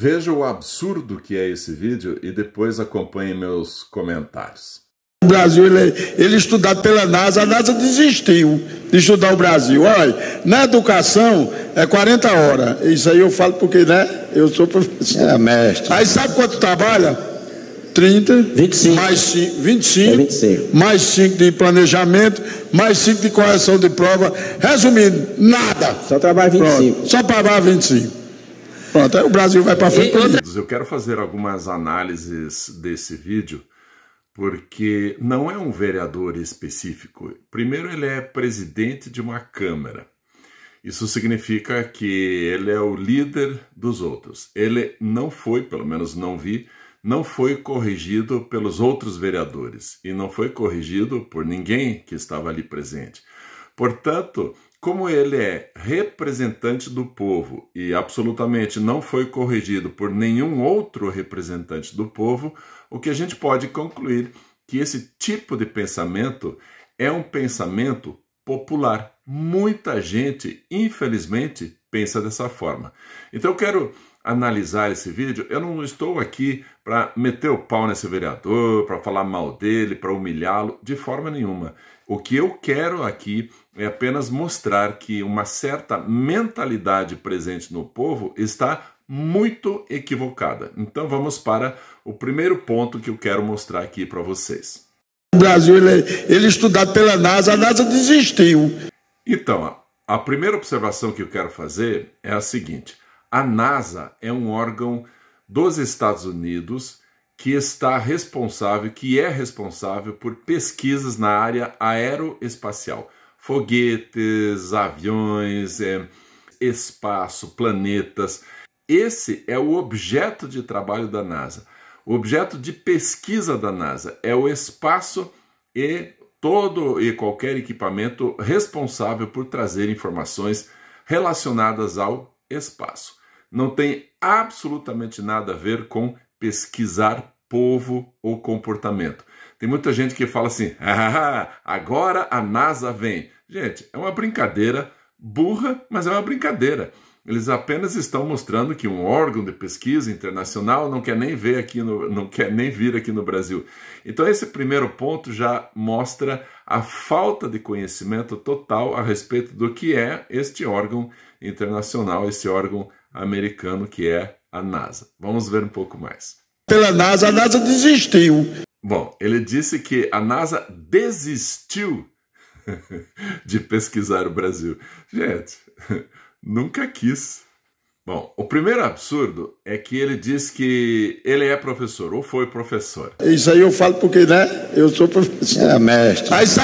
Veja o absurdo que é esse vídeo e depois acompanhe meus comentários. O Brasil, ele, ele estudado pela NASA, a NASA desistiu de estudar o Brasil. Olha, na educação é 40 horas. Isso aí eu falo porque, né? Eu sou professor. É, mestre. Aí sabe quanto trabalha? 30, 25. Mais 5, 25, é 25, mais 5 de planejamento, mais 5 de correção de prova. Resumindo, nada. Só trabalha 25. Pronto, só trabalha 25. Pronto, aí o Brasil vai para frente. Outra... Eu quero fazer algumas análises desse vídeo, porque não é um vereador específico. Primeiro, ele é presidente de uma Câmara. Isso significa que ele é o líder dos outros. Ele não foi, pelo menos não vi, não foi corrigido pelos outros vereadores e não foi corrigido por ninguém que estava ali presente. Portanto, como ele é representante do povo e absolutamente não foi corrigido por nenhum outro representante do povo, o que a gente pode concluir que esse tipo de pensamento é um pensamento popular. Muita gente, infelizmente, pensa dessa forma. Então eu quero analisar esse vídeo, eu não estou aqui para meter o pau nesse vereador, para falar mal dele, para humilhá-lo, de forma nenhuma. O que eu quero aqui é apenas mostrar que uma certa mentalidade presente no povo está muito equivocada. Então vamos para o primeiro ponto que eu quero mostrar aqui para vocês. O Brasil ele, ele é estudado pela NASA, a NASA desistiu. Então, a primeira observação que eu quero fazer é a seguinte: a NASA é um órgão dos Estados Unidos que está responsável, que é responsável por pesquisas na área aeroespacial. Foguetes, aviões, é, espaço, planetas. Esse é o objeto de trabalho da NASA. O objeto de pesquisa da NASA é o espaço e todo e qualquer equipamento responsável por trazer informações relacionadas ao espaço não tem absolutamente nada a ver com pesquisar povo ou comportamento. Tem muita gente que fala assim: ah, agora a NASA vem. Gente, é uma brincadeira burra, mas é uma brincadeira. Eles apenas estão mostrando que um órgão de pesquisa internacional não quer nem ver aqui no, não quer nem vir aqui no Brasil. Então esse primeiro ponto já mostra a falta de conhecimento total a respeito do que é este órgão internacional, esse órgão americano que é a NASA. Vamos ver um pouco mais. Pela NASA, a NASA desistiu. Bom, ele disse que a NASA desistiu de pesquisar o Brasil. Gente, nunca quis. Bom, o primeiro absurdo é que ele diz que ele é professor, ou foi professor. Isso aí eu falo porque, né? Eu sou professor. É, mestre. Mas...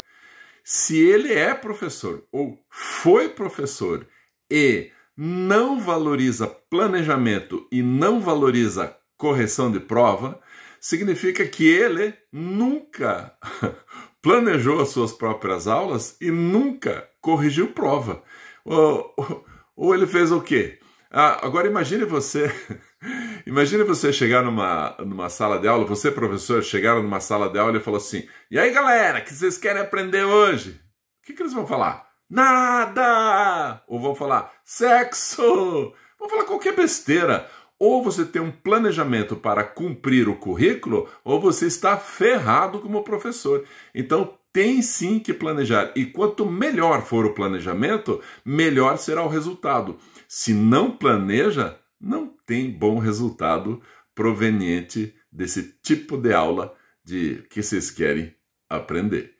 Se ele é professor, ou foi professor, e não valoriza planejamento e não valoriza correção de prova, significa que ele nunca planejou as suas próprias aulas e nunca corrigiu prova. Ou, ou ele fez o quê? Ah, agora imagine você, imagine você chegar numa, numa sala de aula, você professor chegar numa sala de aula e falou assim, e aí galera, o que vocês querem aprender hoje? O que, que eles vão falar? nada! Ou vão falar sexo! Vão falar qualquer besteira. Ou você tem um planejamento para cumprir o currículo, ou você está ferrado como professor. Então tem sim que planejar. E quanto melhor for o planejamento, melhor será o resultado. Se não planeja, não tem bom resultado proveniente desse tipo de aula de que vocês querem aprender.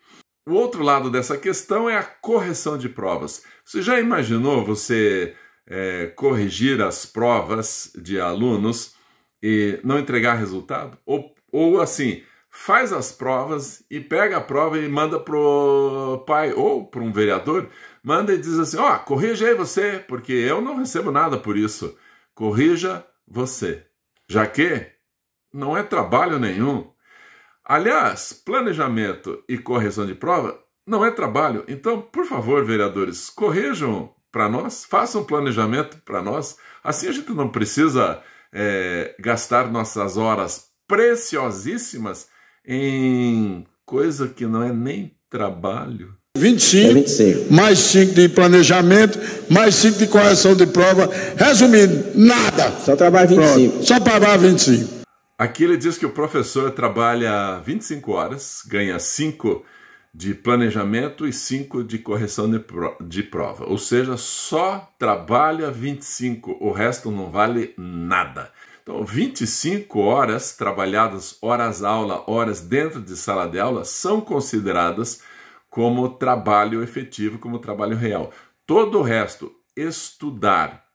O outro lado dessa questão é a correção de provas. Você já imaginou você é, corrigir as provas de alunos e não entregar resultado? Ou, ou assim, faz as provas e pega a prova e manda pro pai ou para um vereador, manda e diz assim: ó, oh, corrija aí você, porque eu não recebo nada por isso. Corrija você. Já que não é trabalho nenhum, Aliás, planejamento e correção de prova não é trabalho. Então, por favor, vereadores, corrijam para nós, façam planejamento para nós. Assim a gente não precisa é, gastar nossas horas preciosíssimas em coisa que não é nem trabalho. 25, é 25, mais 5 de planejamento, mais 5 de correção de prova. Resumindo, nada. Só trabalho 25. Pronto, só trabalho 25. Aqui ele diz que o professor trabalha 25 horas, ganha 5 de planejamento e 5 de correção de, pro, de prova. Ou seja, só trabalha 25, o resto não vale nada. Então, 25 horas trabalhadas, horas aula, horas dentro de sala de aula, são consideradas como trabalho efetivo, como trabalho real. Todo o resto, estudar,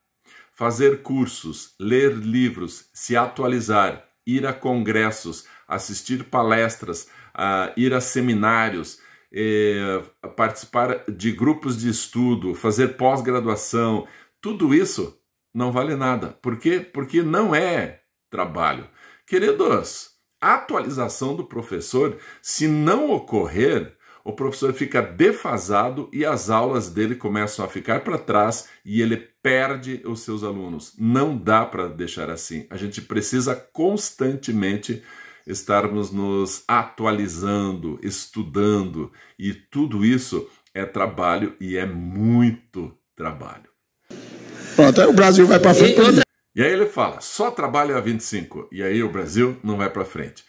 fazer cursos, ler livros, se atualizar, ir a congressos, assistir palestras, ir a seminários, eh, participar de grupos de estudo, fazer pós-graduação, tudo isso não vale nada. Por quê? Porque não é trabalho. Queridos, a atualização do professor, se não ocorrer, o professor fica defasado e as aulas dele começam a ficar para trás e ele perde os seus alunos. Não dá para deixar assim. A gente precisa constantemente estarmos nos atualizando, estudando e tudo isso é trabalho e é muito trabalho. Pronto, aí o Brasil vai para frente. E aí ele fala: só trabalho a 25 e aí o Brasil não vai para frente.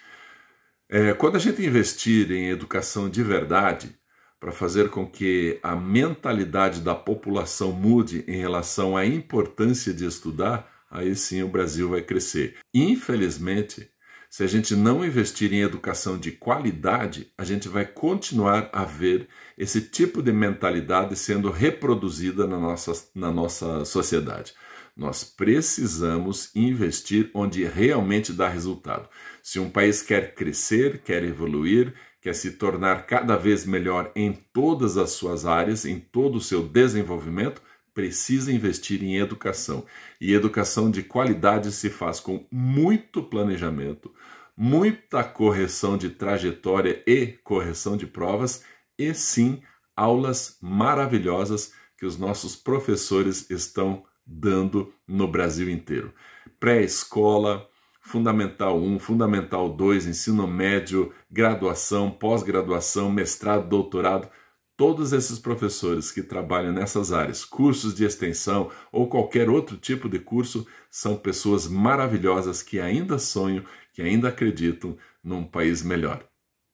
É, quando a gente investir em educação de verdade, para fazer com que a mentalidade da população mude em relação à importância de estudar, aí sim o Brasil vai crescer. Infelizmente, se a gente não investir em educação de qualidade, a gente vai continuar a ver esse tipo de mentalidade sendo reproduzida na nossa, na nossa sociedade. Nós precisamos investir onde realmente dá resultado. Se um país quer crescer, quer evoluir, quer se tornar cada vez melhor em todas as suas áreas, em todo o seu desenvolvimento, precisa investir em educação. E educação de qualidade se faz com muito planejamento, muita correção de trajetória e correção de provas, e sim aulas maravilhosas que os nossos professores estão dando no Brasil inteiro. Pré-escola, Fundamental 1, Fundamental 2, ensino médio, graduação, pós-graduação, mestrado, doutorado. Todos esses professores que trabalham nessas áreas, cursos de extensão ou qualquer outro tipo de curso, são pessoas maravilhosas que ainda sonham, que ainda acreditam num país melhor.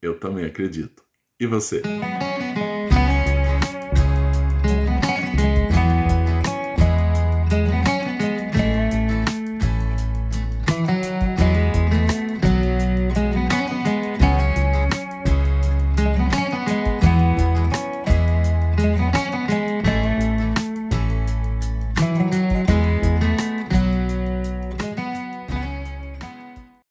Eu também acredito. E você?